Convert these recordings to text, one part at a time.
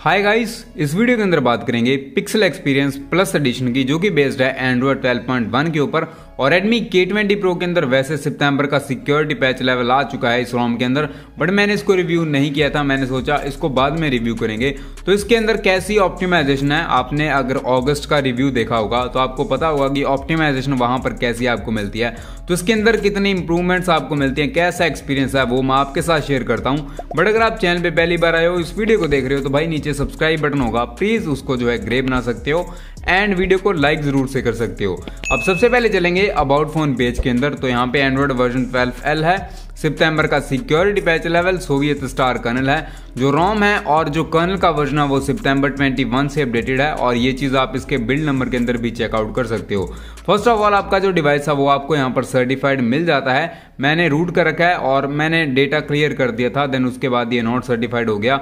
hi guys इस video के अंदर बात करेंगे पिक्सल एक्सपीरियंस प्लस एडिशन की जो कि बेस्ड है एंड्रॉइड 12.1 के ऊपर और Redmi K20 Pro के अंदर वैसे सितंबर का सिक्योरिटी पैच लेवल आ चुका है इस रोम के अंदर बट मैंने इसको रिव्यू नहीं किया था मैंने सोचा इसको बाद में रिव्यू करेंगे तो इसके अंदर कैसी ऑप्टिमाइजेशन है आपने अगर ऑगस्ट का रिव्यू देखा होगा तो आपको पता होगा कि ऑप्टिमाइजेशन वहां पर कैसी आपको मिलती है तो इसके अंदर कितने इंप्रूवमेंट्स आपको मिलते हैं कैसा एक्सपीरियंस है वो मैं आपके साथ शेयर करता हूँ बट अगर आप चैनल पर पहली बार आए हो इस वीडियो को देख रहे हो तो भाई नीचे सब्सक्राइब बटन होगा प्लीज़ उसको जो है ग्रे बना सकते हो एंड वीडियो को लाइक ज़रूर से कर सकते हो अब सबसे पहले चलेंगे अबाउट फोन पेज के अंदर तो यहाँ पे एंड्रॉइड वर्जन 12 एल है सितंबर का सिक्योरिटी पैच लेवल सोवियत स्टार कर्नल है जो रोम है और जो कर्नल का वर्जन है वो सितंबर 21 से अपडेटेड है और ये चीज़ आप इसके बिल्ड नंबर के अंदर भी चेकआउट कर सकते हो फर्स्ट ऑफ ऑल आपका जो डिवाइस है वो आपको यहाँ पर सर्टिफाइड मिल जाता है मैंने रूट कर रखा है और मैंने डेटा क्लियर कर दिया था देन उसके बाद ये नॉट सर्टिफाइड हो गया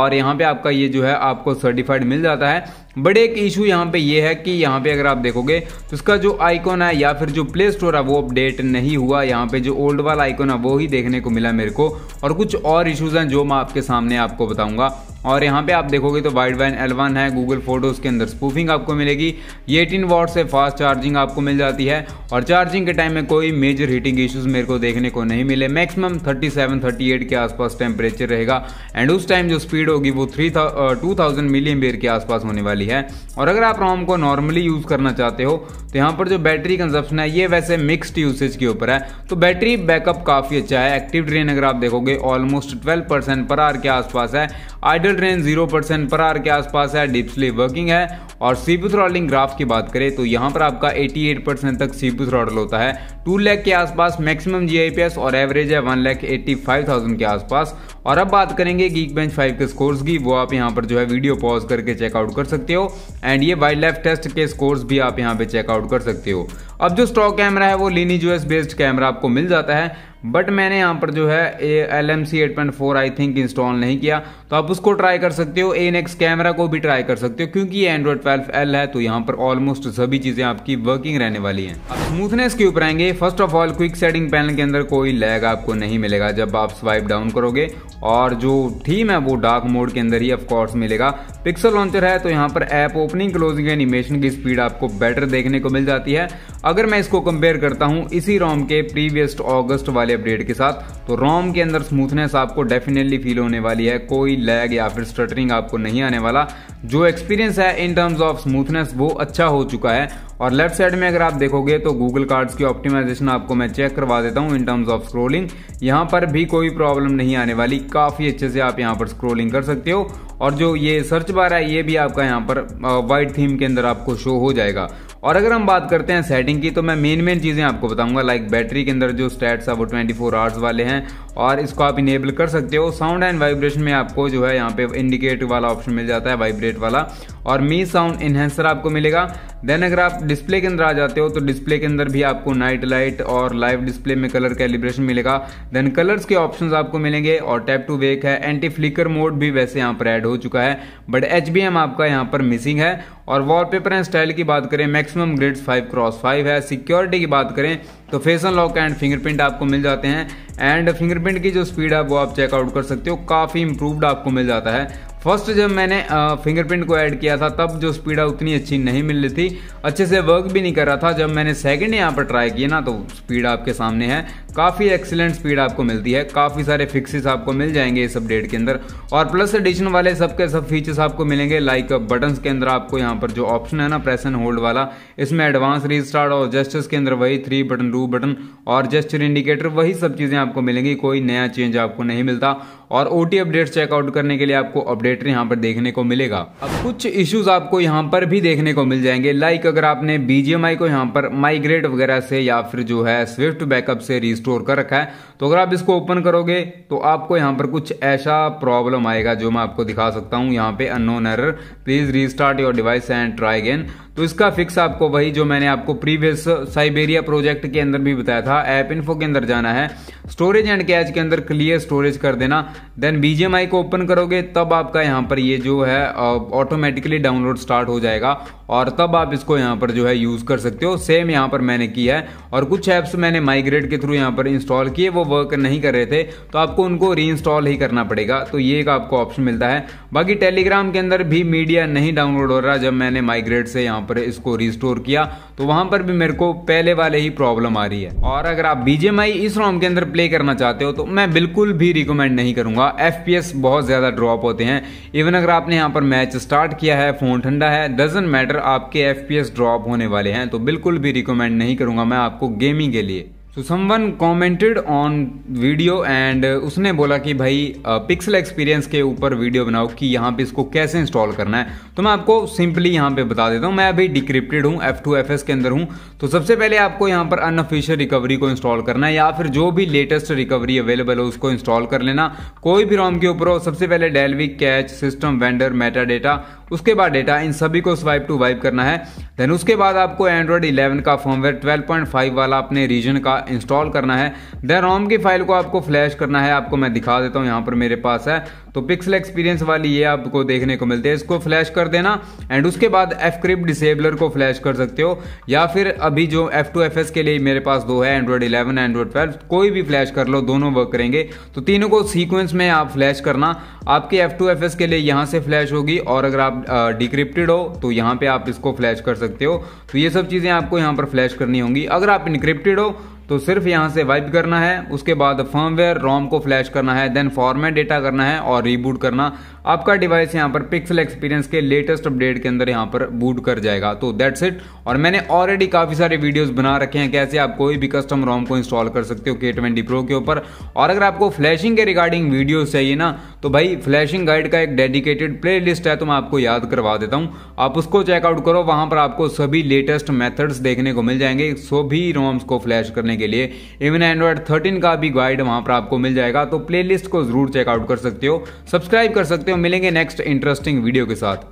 और यहाँ पे आपका ये जो है आपको सर्टिफाइड मिल जाता है बट एक इशू यहाँ पे ये है कि यहाँ पे अगर आप देखोगे तो इसका जो आइकॉन है या फिर जो प्ले स्टोर है वो अपडेट नहीं हुआ यहाँ पे जो ओल्ड वाला आइकॉन है वो ही देखने को मिला मेरे को और कुछ और इश्यूज हैं जो मैं आपके सामने आपको बताऊंगा और यहाँ पे आप देखोगे तो वाइड वैन एल है गूगल फोटोज़ के अंदर स्पूफिंग आपको मिलेगी ये एटीन वॉट से फास्ट चार्जिंग आपको मिल जाती है और चार्जिंग के टाइम में कोई मेजर हीटिंग इश्यूज मेरे को देखने को नहीं मिले मैक्सिमम 37 38 के आसपास टेम्परेचर रहेगा एंड उस टाइम जो स्पीड होगी वो थ्री टू थाउजेंड मिलियन के आसपास होने वाली है और अगर आप रोम को नॉर्मली यूज़ करना चाहते हो तो यहाँ पर जो बैटरी कंजप्शन है ये वैसे मिक्सड यूसेज के ऊपर है तो बैटरी बैकअप काफ़ी अच्छा है एक्टिव ट्रेन अगर आप देखोगे ऑलमोस्ट ट्वेल्व पर आर के आसपास है idle total drain zero percent पर आर के आसपास है डीप स्लीप वर्किंग है और सीपू थ्रॉडलिंग ग्राफ की बात करें तो यहाँ पर आपका 88 परसेंट तक सीपू थ्रॉडल होता है टू लैख के आसपास मैक्सिमम जीआईपीएस और एवरेज है one lakh eighty five thousand के आसपास और अब बात करेंगे गीक बेंच फाइव के स्कोर्स की वो आप यहाँ पर जो है वीडियो पॉज करके चेकआउट कर सकते हो एंड ये वाइल्ड लाइफ टेस्ट के स्कोर्स भी आप यहाँ पे चेकआउट कर सकते हो अब जो स्टॉक कैमरा है वो लीनी जो बेस्ड कैमरा आपको मिल जाता है बट मैंने यहाँ पर जो है L M C eight point four I think install नहीं किया तो आप उसको ट्राई कर सकते हो ए नेक्स कैमरा को भी ट्राई कर सकते हो क्योंकि ये एंड्रॉइड ट्वेल्व एल है तो यहाँ पर ऑलमोस्ट सभी चीज़ें आपकी वर्किंग रहने वाली हैं अब स्मूथनेस के ऊपर आएंगे first of all quick setting panel के अंदर कोई लैग आपको नहीं मिलेगा जब आप स्वाइप डाउन करोगे और जो थीम है वो डार्क मोड के अंदर ही ऑफकोर्स मिलेगा पिक्सल लॉन्चर है तो यहाँ पर ऐप ओपनिंग क्लोजिंग एनिमेशन की स्पीड आपको बेटर देखने को मिल जाती है अगर मैं इसको कंपेयर करता हूँ इसी रोम के प्रीवियस अगस्त वाले अपडेट के साथ तो रोम के अंदर स्मूथनेस आपको डेफिनेटली फील होने वाली है कोई लैग या फिर स्टटरिंग आपको नहीं आने वाला जो एक्सपीरियंस है इन टर्म्स ऑफ स्मूथनेस वो अच्छा हो चुका है और लेफ्ट साइड में अगर आप देखोगे तो गूगल कार्ड्स की ऑप्टिमाइजेशन आपको मैं चेक करवा देता हूँ इन टर्म्स ऑफ स्क्रोलिंग यहाँ पर भी कोई प्रॉब्लम नहीं आने वाली काफ़ी अच्छे से आप यहाँ पर स्क्रोलिंग कर सकते हो और जो ये सर्च बार है ये भी आपका यहाँ पर वाइट थीम के अंदर आपको शो हो जाएगा और अगर हम बात करते हैं सेटिंग की तो मैं मेन मेन चीज़ें आपको बताऊंगा लाइक बैटरी के अंदर जो स्टैट्स है वो 24 आवर्स वाले हैं और इसको आप इनेबल कर सकते हो साउंड एंड वाइब्रेशन में आपको जो है यहाँ पे इंडिकेट वाला ऑप्शन मिल जाता है वाइब्रेट वाला और मी साउंड इन्हेंसर आपको मिलेगा देन अगर आप डिस्प्ले के अंदर आ जाते हो तो डिस्प्ले के अंदर भी आपको नाइट लाइट और लाइव डिस्प्ले में कलर कैलिब्रेशन मिलेगा देन कलर्स के ऑप्शन आपको मिलेंगे और टैप टू वेक है एंटी फ्लिकर मोड भी वैसे यहाँ पर एड हो चुका है बट एच आपका यहाँ पर मिसिंग है और वॉलपेपर एंड स्टाइल की बात करें maximum grades five cross five है सिक्योरिटी की बात करें तो फेस लॉक एंड फिंगरप्रिंट आपको मिल जाते हैं एंड फिंगरप्रिंट की जो स्पीड है वो आप चेकआउट कर सकते हो काफ़ी इंप्रूव्ड आपको मिल जाता है फर्स्ट जब मैंने फिंगरप्रिंट को ऐड किया था तब जो स्पीड है उतनी अच्छी नहीं मिल रही थी अच्छे से वर्क भी नहीं कर रहा था जब मैंने सेकंड यहाँ पर ट्राई किया ना तो स्पीड आपके सामने है काफ़ी एक्सेलेंट स्पीड आपको मिलती है काफ़ी सारे फिक्सेस आपको मिल जाएंगे इस अपडेट के अंदर और प्लस एडिशन वाले सबके सब फीचर्स आपको मिलेंगे लाइक बटन्स के अंदर आपको यहाँ पर जो ऑप्शन है ना प्रेस एंड होल्ड वाला इसमें एडवांस रीस्टार्ट और जेस्टर्स के अंदर वही थ्री बटन टू बटन और जस्टर इंडिकेटर वही सब चीज़ें आपको मिलेंगी कोई नया चेंज आपको नहीं मिलता और ओ टी अपडेट्स चेकआउट करने के लिए आपको अपडेटर यहाँ पर देखने को मिलेगा अब कुछ इश्यूज आपको यहाँ पर भी देखने को मिल जाएंगे लाइक अगर आपने बीजीएमआई को यहाँ पर माइग्रेट वगैरह से या फिर जो है स्विफ्ट बैकअप से रीस्टार्ट स्टोर कर रखा है तो अगर आप इसको ओपन करोगे तो आपको यहाँ पर कुछ ऐसा प्रॉब्लम आएगा जो मैं आपको दिखा सकता हूँ यहाँ पे unknown error please restart your device and try again तो इसका फिक्स आपको वही जो मैंने आपको प्रीवियस साइबेरिया प्रोजेक्ट के अंदर भी बताया था ऐप इन्फो के अंदर जाना है स्टोरेज एंड कैच के अंदर क्लियर स्टोरेज कर देना देन बीजेमआई को ओपन करोगे तब आपका यहाँ पर ये जो है ऑटोमेटिकली डाउनलोड स्टार्ट हो जाएगा और तब आप इसको यहाँ पर जो है यूज़ कर सकते हो सेम यहाँ पर मैंने की है और कुछ ऐप्स मैंने माइग्रेट के थ्रू यहाँ पर इंस्टॉल किए वो वर्क नहीं कर रहे थे तो आपको उनको री ही करना पड़ेगा तो ये एक आपको ऑप्शन मिलता है बाकी टेलीग्राम के अंदर भी मीडिया नहीं डाउनलोड हो रहा जब मैंने माइग्रेट से यहाँ यहाँ पर इसको रिस्टोर किया तो वहां पर भी मेरे को पहले वाले ही प्रॉब्लम आ रही है और अगर आप बीजेमआई इस रोम के अंदर प्ले करना चाहते हो तो मैं बिल्कुल भी रिकमेंड नहीं करूंगा एफ बहुत ज़्यादा ड्रॉप होते हैं इवन अगर आपने यहाँ पर मैच स्टार्ट किया है फ़ोन ठंडा है डजन मैटर आपके एफ ड्रॉप होने वाले हैं तो बिल्कुल भी रिकमेंड नहीं करूंगा मैं आपको गेमिंग के लिए तो someone commented on video and उसने बोला कि भाई पिक्सल एक्सपीरियंस के ऊपर वीडियो बनाओ कि यहाँ पे इसको कैसे इंस्टॉल करना है तो मैं आपको सिंपली यहाँ पे बता देता हूँ मैं अभी डिक्रिप्टेड हूँ एफ टू एफ एस के अंदर हूँ तो सबसे पहले आपको यहाँ पर अनऑफिशियल रिकवरी को इंस्टॉल करना है या फिर जो भी लेटेस्ट रिकवरी अवेलेबल हो उसको इंस्टॉल कर लेना कोई भी रोम के ऊपर हो सबसे पहले Dalvik cache system vendor meta data उसके बाद डेटा इन सभी को स्वाइप टू वाइप करना है देन उसके बाद आपको एंड्रॉइड 11 का फॉर्मवेयर 12.5 वाला अपने रीजन का इंस्टॉल करना है देन रोम की फाइल को आपको फ्लैश करना है आपको मैं दिखा देता हूँ यहाँ पर मेरे पास है तो पिक्सल एक्सपीरियंस वाली ये आपको देखने को मिलती है इसको फ्लैश कर देना एंड उसके बाद एफ क्रिप डिसेबलर को फ्लैश कर सकते हो या फिर अभी जो एफ टू एफ एस के लिए मेरे पास दो है एंड्रॉइड इलेवन एंड्रॉइड ट्वेल्व कोई भी फ्लैश कर लो दोनों वर्क करेंगे तो तीनों को सीक्वेंस में आप फ्लैश करना आपके एफ टू एफ एस के लिए यहाँ से फ्लैश होगी और अगर आप डिक्रिप्टेड हो तो यहाँ पे आप इसको फ्लैश कर सकते हो तो ये सब चीज़ें आपको यहाँ पर फ्लैश करनी होंगी अगर आप इनक्रिप्टेड हो तो सिर्फ यहां से वाइप करना है उसके बाद फर्मवेयर रोम को फ्लैश करना है देन फॉर्मेट डेटा करना है और रीबूट करना आपका डिवाइस यहां पर पिक्सल एक्सपीरियंस के लेटेस्ट अपडेट के अंदर यहां पर बूट कर जाएगा तो दैट्स इट और मैंने ऑलरेडी काफ़ी सारे वीडियोस बना रखे हैं कैसे आप कोई भी कस्टम रोम को इंस्टॉल कर सकते हो के ट्वेंटी प्रो के ऊपर और अगर आपको फ्लैशिंग के रिगार्डिंग वीडियो चाहिए ना तो भाई फ्लैशिंग गाइड का एक डेडिकेटेड प्ले है तो मैं आपको याद करवा देता हूँ आप उसको चेकआउट करो वहां पर आपको सभी लेटेस्ट मेथड्स देखने को मिल जाएंगे सभी रोम्स को फ्लैश करने के लिए इवन एंड्रॉयड थर्टीन का भी गाइड वहां पर आपको मिल जाएगा तो प्लेलिस्ट को जरूर चेकआउट कर सकते हो सब्सक्राइब कर सकते हो मिलेंगे नेक्स्ट इंटरेस्टिंग वीडियो के साथ